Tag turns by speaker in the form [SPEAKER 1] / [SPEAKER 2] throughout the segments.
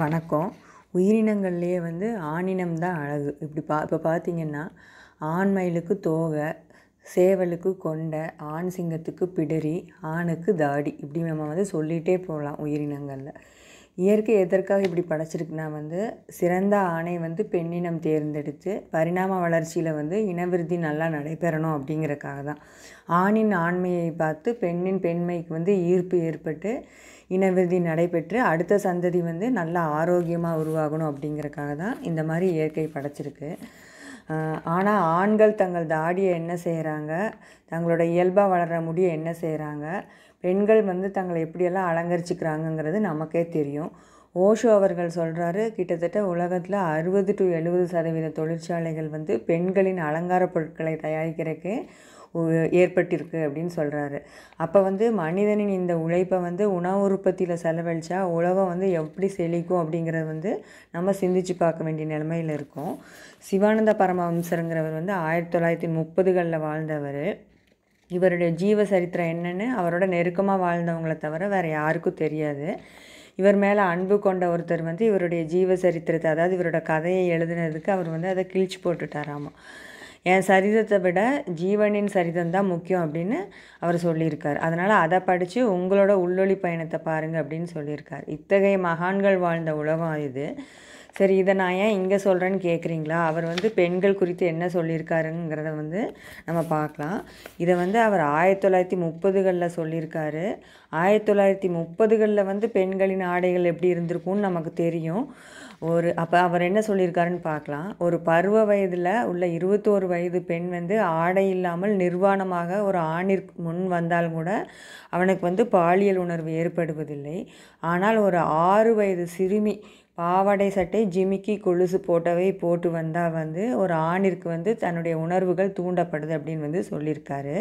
[SPEAKER 1] வணக்கம் உயிரினங்கள்லேயே வந்து ஆணினம் தான் அழகு இப்படி பா இப்போ பார்த்திங்கன்னா ஆண் மயிலுக்கு தோகை சேவலுக்கு கொண்டை ஆண் சிங்கத்துக்கு பிடரி ஆணுக்கு தாடி இப்படி நம்ம வந்து சொல்லிகிட்டே போகலாம் உயிரினங்களில் இயற்கை எதற்காக இப்படி படைச்சிருக்குன்னா வந்து சிறந்த ஆணை வந்து பெண்ணினம் தேர்ந்தெடுத்து பரிணாம வளர்ச்சியில் வந்து இனவிருத்தி நல்லா நடைபெறணும் அப்படிங்கிறக்காக தான் ஆணின் ஆண்மையை பார்த்து பெண்ணின் பெண்மைக்கு வந்து ஈர்ப்பு ஏற்பட்டு இனவிருதி நடைபெற்று அடுத்த சந்ததி வந்து நல்லா ஆரோக்கியமாக உருவாகணும் அப்படிங்கிறக்காக தான் இந்த மாதிரி இயற்கை படைச்சிருக்கு ஆனால் ஆண்கள் தங்கள் தாடியை என்ன செய்கிறாங்க தங்களோட இயல்பாக வளர்கிற முடியை என்ன செய்கிறாங்க பெண்கள் வந்து தங்களை எப்படியெல்லாம் அலங்கரிச்சுக்கிறாங்கங்கிறது நமக்கே தெரியும் ஓஷோ அவர்கள் சொல்கிறாரு கிட்டத்தட்ட உலகத்தில் அறுபது டு எழுபது சதவீத தொழிற்சாலைகள் வந்து பெண்களின் அலங்கார பொருட்களை தயாரிக்கிறதுக்கு ஏற்பட்டிருக்கு அப்படின்னு சொல்கிறாரு அப்போ வந்து மனிதனின் இந்த உழைப்பை வந்து உணவு உற்பத்தியில் செலவழித்தா உழவை வந்து எப்படி செழிக்கும் அப்படிங்கிறது வந்து நம்ம சிந்திச்சு பார்க்க வேண்டிய நிலைமையில் இருக்கும் சிவானந்த பரமஹம்சருங்கிறவர் வந்து ஆயிரத்தி தொள்ளாயிரத்தி முப்பதுகளில் வாழ்ந்தவர் இவருடைய ஜீவ சரித்திரம் என்னென்னு அவரோட நெருக்கமாக வாழ்ந்தவங்களை தவிர வேறு யாருக்கும் தெரியாது இவர் மேலே அன்பு கொண்ட ஒருத்தர் வந்து இவருடைய ஜீவ சரித்திரத்தை அதாவது இவரோட கதையை எழுதுனதுக்கு அவர் வந்து அதை கிழிச்சு போட்டுட்டாராமா என் சரிதத்தை விட ஜீவனின் சரிதம் தான் முக்கியம் அப்படின்னு அவர் சொல்லியிருக்கார் அதனால் அதை படித்து உங்களோட உள்ளொளி பயணத்தை பாருங்கள் அப்படின்னு சொல்லியிருக்கார் இத்தகைய மகான்கள் வாழ்ந்த உலகம் இது சரி இதை நான் ஏன் இங்கே சொல்கிறேன்னு கேட்குறீங்களா அவர் வந்து பெண்கள் குறித்து என்ன சொல்லியிருக்காருங்கிறத வந்து நம்ம பார்க்கலாம் இதை வந்து அவர் ஆயிரத்தி தொள்ளாயிரத்தி முப்பதுகளில் சொல்லியிருக்காரு ஆயிரத்தி தொள்ளாயிரத்தி முப்பதுகளில் வந்து பெண்களின் ஆடைகள் எப்படி இருந்திருக்கும்னு நமக்கு தெரியும் ஒரு அப்போ அவர் என்ன சொல்லியிருக்காருன்னு பார்க்கலாம் ஒரு பருவ வயதில் உள்ள இருபத்தோரு வயது பெண் வந்து ஆடை இல்லாமல் நிர்வாணமாக ஒரு ஆணிற்கு முன் வந்தால் கூட அவனுக்கு வந்து பாலியல் உணர்வு ஏற்படுவதில்லை ஆனால் ஒரு ஆறு வயது சிறுமி பாவாடை சட்டை ஜிமிக்கி கொலுசு போட்டவை போட்டு வந்தால் வந்து ஒரு ஆணிற்கு வந்து தன்னுடைய உணர்வுகள் தூண்டப்படுது அப்படின்னு வந்து சொல்லியிருக்காரு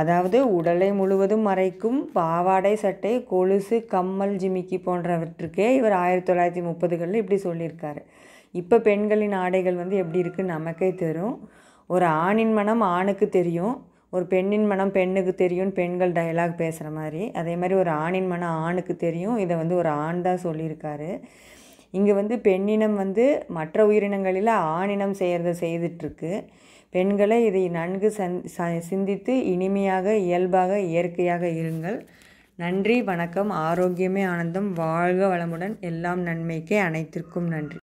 [SPEAKER 1] அதாவது உடலை முழுவதும் மறைக்கும் பாவாடை சட்டை கொலுசு கம்மல் ஜிமிக்கி போன்றவற்றுக்கே இவர் ஆயிரத்தி தொள்ளாயிரத்தி முப்பதுகளில் இப்படி சொல்லியிருக்காரு இப்போ பெண்களின் ஆடைகள் வந்து எப்படி இருக்குன்னு நமக்கே தெரியும் ஒரு ஆணின் மனம் ஆணுக்கு தெரியும் ஒரு பெண்ணின் மனம் பெண்ணுக்கு தெரியும் பெண்கள் டைலாக் பேசுகிற மாதிரி அதே மாதிரி ஒரு ஆணின் மனம் ஆணுக்கு தெரியும் இதை வந்து ஒரு ஆண் தான் சொல்லியிருக்காரு இங்கே வந்து பெண்ணினம் வந்து மற்ற உயிரினங்களில் ஆணினம் செய்கிறத செய்துட்ருக்கு பெண்களை இதை நன்கு சந் சிந்தித்து இனிமையாக இயல்பாக இயற்கையாக இருங்கள் நன்றி வணக்கம் ஆரோக்கியமே ஆனந்தம் வாழ்க வளமுடன் எல்லாம் நன்மைக்கே அனைத்திற்கும் நன்றி